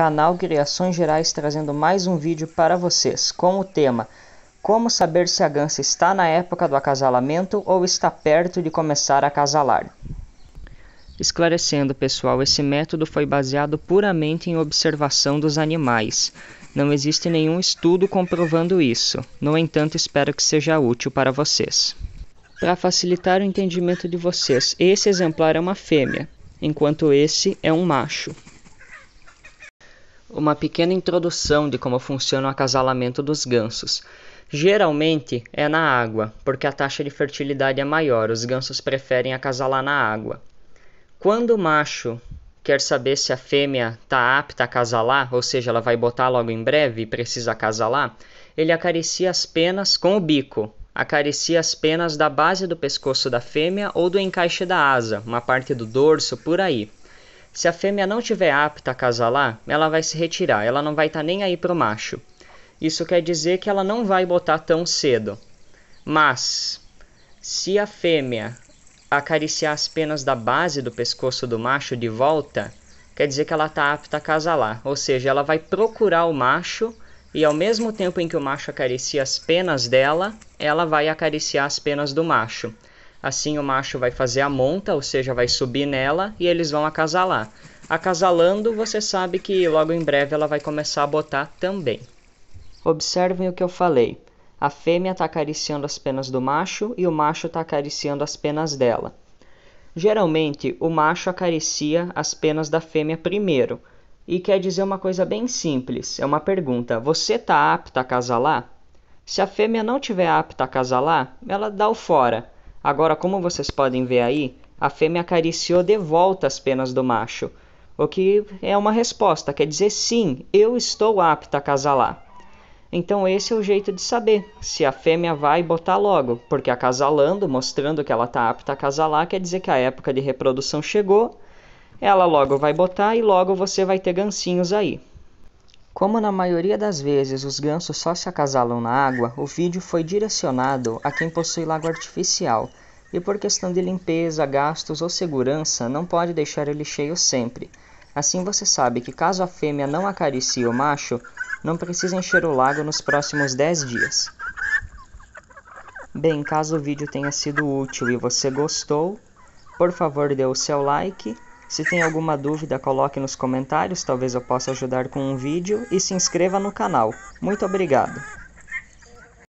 canal Criações Gerais trazendo mais um vídeo para vocês com o tema Como saber se a gansa está na época do acasalamento ou está perto de começar a acasalar? Esclarecendo, pessoal, esse método foi baseado puramente em observação dos animais. Não existe nenhum estudo comprovando isso. No entanto, espero que seja útil para vocês. Para facilitar o entendimento de vocês, esse exemplar é uma fêmea, enquanto esse é um macho uma pequena introdução de como funciona o acasalamento dos gansos. Geralmente é na água, porque a taxa de fertilidade é maior, os gansos preferem acasalar na água. Quando o macho quer saber se a fêmea está apta a acasalar, ou seja, ela vai botar logo em breve e precisa acasalar, ele acaricia as penas com o bico, acaricia as penas da base do pescoço da fêmea ou do encaixe da asa, uma parte do dorso, por aí. Se a fêmea não tiver apta a casalar, ela vai se retirar, ela não vai estar tá nem aí para o macho. Isso quer dizer que ela não vai botar tão cedo. Mas, se a fêmea acariciar as penas da base do pescoço do macho de volta, quer dizer que ela está apta a casalar. Ou seja, ela vai procurar o macho e ao mesmo tempo em que o macho acaricia as penas dela, ela vai acariciar as penas do macho. Assim o macho vai fazer a monta, ou seja, vai subir nela e eles vão acasalar. Acasalando, você sabe que logo em breve ela vai começar a botar também. Observem o que eu falei. A fêmea está acariciando as penas do macho e o macho está acariciando as penas dela. Geralmente, o macho acaricia as penas da fêmea primeiro. E quer dizer uma coisa bem simples: é uma pergunta. Você está apta a acasalar? Se a fêmea não tiver apta a acasalar, ela dá o fora. Agora, como vocês podem ver aí, a fêmea acariciou de volta as penas do macho, o que é uma resposta, quer dizer sim, eu estou apta a casalar. Então esse é o jeito de saber se a fêmea vai botar logo, porque acasalando, mostrando que ela está apta a casalar, quer dizer que a época de reprodução chegou, ela logo vai botar e logo você vai ter gancinhos aí. Como na maioria das vezes os gansos só se acasalam na água, o vídeo foi direcionado a quem possui lago artificial e, por questão de limpeza, gastos ou segurança, não pode deixar ele cheio sempre. Assim você sabe que, caso a fêmea não acaricie o macho, não precisa encher o lago nos próximos 10 dias. Bem, caso o vídeo tenha sido útil e você gostou, por favor dê o seu like se tem alguma dúvida, coloque nos comentários, talvez eu possa ajudar com um vídeo e se inscreva no canal. Muito obrigado!